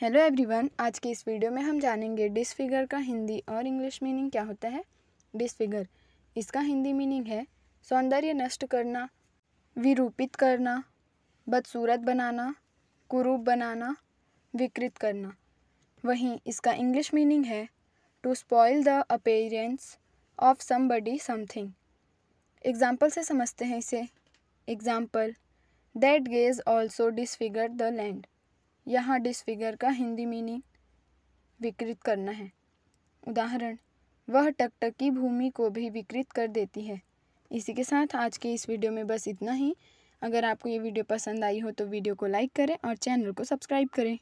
hello everyone आज के इस वीडियो में हम जानेंगे डिसफिगर का हिंदी और इंग्लिश मीनिंग क्या होता है डिसफिगर इसका हिंदी मीनिंग है सौंदर्य नष्ट करना विरूपित करना बदसूरत बनाना कुरूप बनाना विकृत करना वहीं इसका इंग्लिश मीनिंग है to spoil the appearance of somebody something example से समझते हैं इसे example that gaze also disfigure the land यहाँ डिसफिगर का हिंदी मीनिंग विकृत करना है उदाहरण वह टकटकी भूमि को भी विकृत कर देती है इसी के साथ आज के इस वीडियो में बस इतना ही अगर आपको ये वीडियो पसंद आई हो तो वीडियो को लाइक करें और चैनल को सब्सक्राइब करें